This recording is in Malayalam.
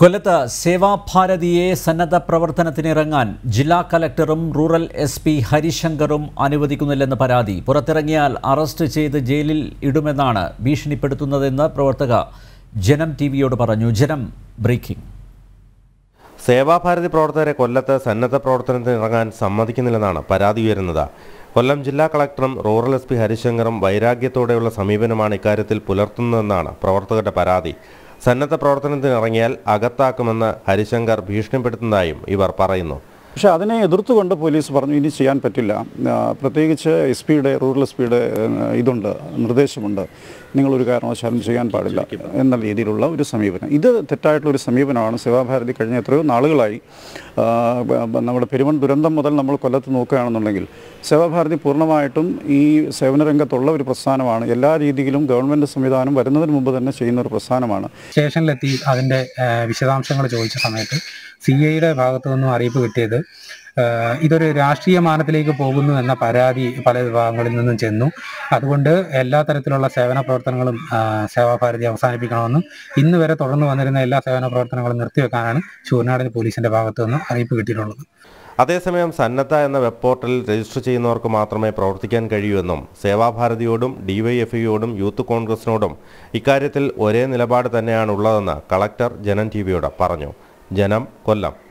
കൊല്ലത്ത് സേവാഭാരതിയെ സന്നദ്ധ പ്രവർത്തനത്തിനിറങ്ങാൻ ജില്ലാ കലക്ടറും റൂറൽ എസ് പി ഹരിശങ്കറും അനുവദിക്കുന്നില്ലെന്ന് പരാതി പുറത്തിറങ്ങിയാൽ അറസ്റ്റ് ചെയ്ത് ജയിലിൽ ഇടുമെന്നാണ് ഭീഷണിപ്പെടുത്തുന്നതെന്ന് പ്രവർത്തക ജനം ടി വിയോട് പറഞ്ഞു ജനം ബ്രേക്കിംഗ് സേവാഭാരതി പ്രവർത്തകരെ കൊല്ലത്ത് സന്നദ്ധ പ്രവർത്തനത്തിനിറങ്ങാൻ സമ്മതിക്കുന്നില്ലെന്നാണ് പരാതി ഉയരുന്നത് കൊല്ലം ജില്ലാ കളക്ടറും റൂറൽ എസ് പി ഹരിശങ്കറും വൈരാഗ്യത്തോടെയുള്ള സമീപനമാണ് ഇക്കാര്യത്തിൽ പുലർത്തുന്നതെന്നാണ് പ്രവർത്തകരുടെ പരാതി സന്നദ്ധ പ്രവർത്തനത്തിനിറങ്ങിയാൽ അകത്താക്കുമെന്ന് ഹരിശങ്കർ ഭീഷണിപ്പെടുത്തുന്നതായും ഇവർ പറയുന്നു പക്ഷേ അതിനെ എതിർത്തുകൊണ്ട് പോലീസ് പറഞ്ഞു ഇനി ചെയ്യാൻ പറ്റില്ല പ്രത്യേകിച്ച് എസ് പിയുടെ റൂറൽ എസ് പിയുടെ ഇതുണ്ട് നിർദ്ദേശമുണ്ട് നിങ്ങളൊരു കാരണവശാലും ചെയ്യാൻ പാടില്ല എന്ന രീതിയിലുള്ള ഒരു സമീപനം ഇത് തെറ്റായിട്ടുള്ള ഒരു സമീപനമാണ് സേവാഭാരതി കഴിഞ്ഞ എത്രയോ നാളുകളായി നമ്മുടെ പെരുമൺ ദുരന്തം മുതൽ നമ്മൾ കൊല്ലത്ത് നോക്കുകയാണെന്നുണ്ടെങ്കിൽ സേവാഭാരതി പൂർണ്ണമായിട്ടും ഈ സേവനരംഗത്തുള്ള ഒരു പ്രസ്ഥാനമാണ് എല്ലാ രീതിയിലും ഗവൺമെൻറ് സംവിധാനം വരുന്നതിന് മുമ്പ് തന്നെ ചെയ്യുന്ന ഒരു പ്രസ്ഥാനമാണ് സ്റ്റേഷനിലെത്തി അതിൻ്റെ വിശദാംശങ്ങൾ ചോദിച്ച സമയത്ത് സി ഐയുടെ ഭാഗത്തു നിന്നും അറിയിപ്പ് കിട്ടിയത് ഇതൊരു രാഷ്ട്രീയ മാനത്തിലേക്ക് പോകുന്നു എന്ന പരാതി പല വിഭാഗങ്ങളിൽ നിന്നും ചെന്നു അതുകൊണ്ട് എല്ലാ തരത്തിലുള്ള സേവന പ്രവർത്തനങ്ങളും സേവാഭാരതി അവസാനിപ്പിക്കണമെന്നും ഇന്ന് വരെ തുടർന്ന് വന്നിരുന്ന എല്ലാ സേവന പ്രവർത്തനങ്ങളും നിർത്തിവെക്കാനാണ് ചൂർനാടൻ പോലീസിന്റെ ഭാഗത്തു നിന്ന് അറിയിപ്പ് കിട്ടിയിട്ടുള്ളത് അതേസമയം സന്നദ്ധ എന്ന വെബ് പോർട്ടലിൽ രജിസ്റ്റർ ചെയ്യുന്നവർക്ക് മാത്രമേ പ്രവർത്തിക്കാൻ കഴിയൂവെന്നും സേവാഭാരതിയോടും ഡിവൈഎഫ്ഐയോടും യൂത്ത് കോൺഗ്രസിനോടും ഇക്കാര്യത്തിൽ ഒരേ നിലപാട് തന്നെയാണ് കളക്ടർ ജനം ടി പറഞ്ഞു ജനം കൊല്ലം